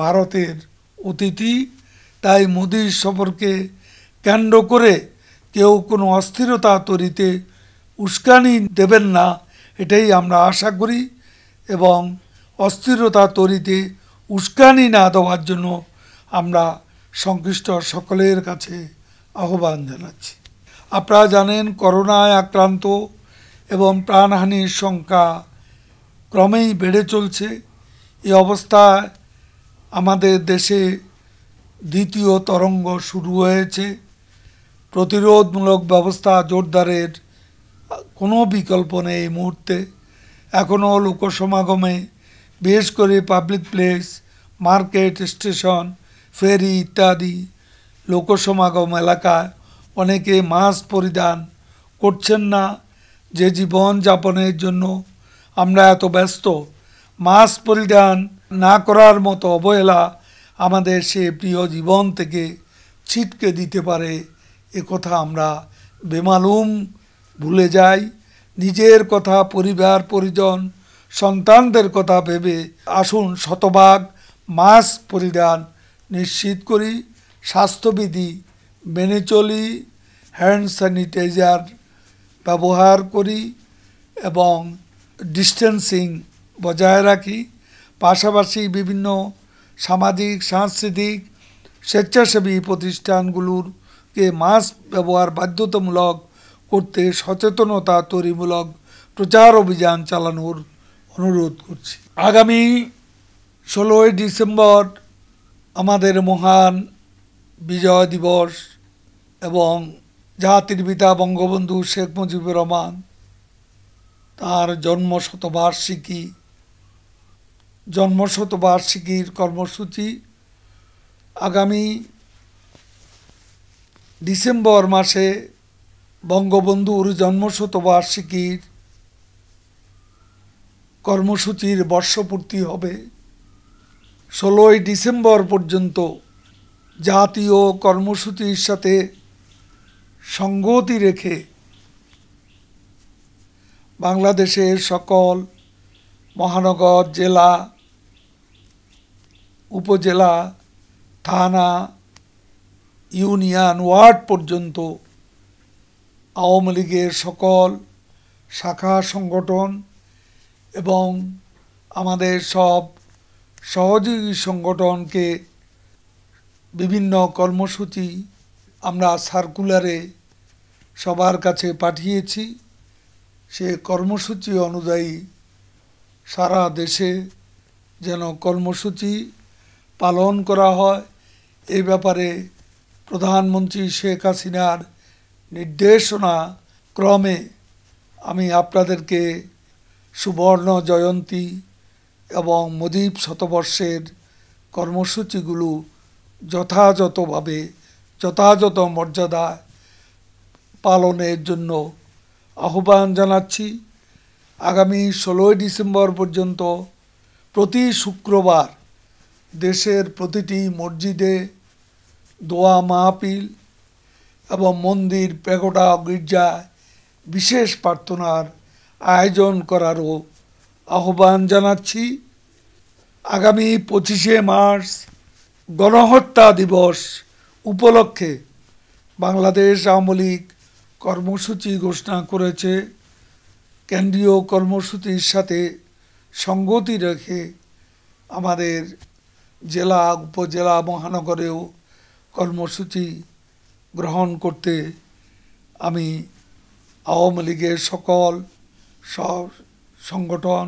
ভারতের অতিথি তাই মোদীর সফরকে কেন্দ্র করে কেউ কোনো অস্থিরতা তৈরিতে উস্কানি দেবেন না এটাই আমরা আশা করি এবং অস্থিরতা তৈরিতে উস্কানি না দেওয়ার জন্য আমরা সংশ্লিষ্ট সকলের কাছে আহ্বান জানাচ্ছি আপনারা জানেন করোনায় আক্রান্ত এবং প্রাণহানির সংখ্যা ক্রমেই বেড়ে চলছে এই অবস্থায় আমাদের দেশে দ্বিতীয় তরঙ্গ শুরু হয়েছে প্রতিরোধমূলক ব্যবস্থা জোরদারের কোনো বিকল্প নেই এই মুহূর্তে এখনও লোকসমাগমে বিশেষ করে public place market station ferry ইত্যাদি লোকসমাগম এলাকায় অনেকে মাস্ক পরিধান করছেন না যে জীবন জীবনযাপনের জন্য আমরা এত ব্যস্ত মাস্ক পরিধান না করার মতো অবহেলা আমাদের সে প্রিয় জীবন থেকে ছিটকে দিতে পারে এ কথা আমরা বেমালুম ভুলে যাই নিজের কথা পরিবার পরিজন সন্তানদের কথা ভেবে আসুন শতভাগ মাস্ক পরিধান নিশ্চিত করি স্বাস্থ্যবিধি মেনে চলি হ্যান্ড স্যানিটাইজার ব্যবহার করি এবং ডিস্টেন্সিং বজায় রাখি পাশাপাশি বিভিন্ন সামাজিক সাংস্কৃতিক স্বেচ্ছাসেবী প্রতিষ্ঠানগুলোরকে মাস্ক ব্যবহার বাধ্যতামূলক করতে সচেতনতা তৈরিমূলক প্রচার অভিযান চালানোর অনুরোধ করছি আগামী ষোলোই ডিসেম্বর আমাদের মহান বিজয় দিবস এবং জাতির পিতা বঙ্গবন্ধু শেখ মুজিবুর রহমান তার জন্ম শতবার্ষিকী জন্মশতবার্ষিকীর কর্মসূচি আগামী ডিসেম্বর মাসে বঙ্গবন্ধুর জন্মশতবার্ষিকীর কর্মসূচির বর্ষপূর্তি হবে ষোলোই ডিসেম্বর পর্যন্ত জাতীয় কর্মসূচির সাথে সঙ্গতি রেখে বাংলাদেশের সকল মহানগর জেলা উপজেলা থানা ইউনিয়ন ওয়ার্ড পর্যন্ত আওয়ামী লীগের সকল শাখা সংগঠন এবং আমাদের সব সহযোগী সংগঠনকে বিভিন্ন কর্মসূচি আমরা সার্কুলারে সবার কাছে পাঠিয়েছি সে কর্মসূচি অনুযায়ী সারা দেশে যেন কর্মসূচি পালন করা হয় এই ব্যাপারে প্রধানমন্ত্রী শেখ হাসিনার নির্দেশনা ক্রমে আমি আপনাদেরকে সুবর্ণ জয়ন্তী এবং মদীপ শতবর্ষের কর্মসূচিগুলো যথাযথভাবে যথাযথ মর্যাদা পালনের জন্য আহ্বান জানাচ্ছি আগামী ষোলোই ডিসেম্বর পর্যন্ত প্রতি শুক্রবার দেশের প্রতিটি মসজিদে দোয়া মাহফিল এবং মন্দির পেগোটা গির্জা বিশেষ প্রার্থনার আয়োজন করারও আহ্বান জানাচ্ছি আগামী পঁচিশে মার্চ গণহত্যা দিবস উপলক্ষে বাংলাদেশ আওয়ামী লীগ কর্মসূচি ঘোষণা করেছে কেন্দ্রীয় কর্মসূচির সাথে সঙ্গতি রেখে আমাদের জেলা উপজেলা মহানগরেও কর্মসূচি গ্রহণ করতে আমি আওয়ামী লীগের সকল সব সংগঠন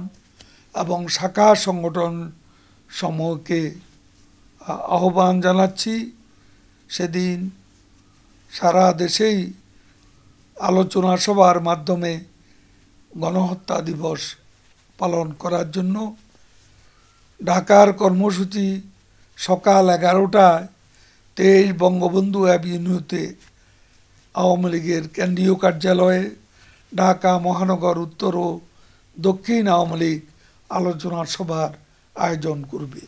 এবং শাখা সংগঠন সমূহকে আহ্বান জানাচ্ছি সেদিন সারা দেশেই আলোচনা সভার মাধ্যমে গণহত্যা দিবস পালন করার জন্য ঢাকার কর্মসূচি সকাল এগারোটায় তেইশ বঙ্গবন্ধু অ্যাভিনিউতে আওয়ামী লীগের কেন্দ্রীয় কার্যালয়ে ঢাকা মহানগর উত্তর ও দক্ষিণ আওয়ামী লীগ আলোচনা সভার আয়োজন করবে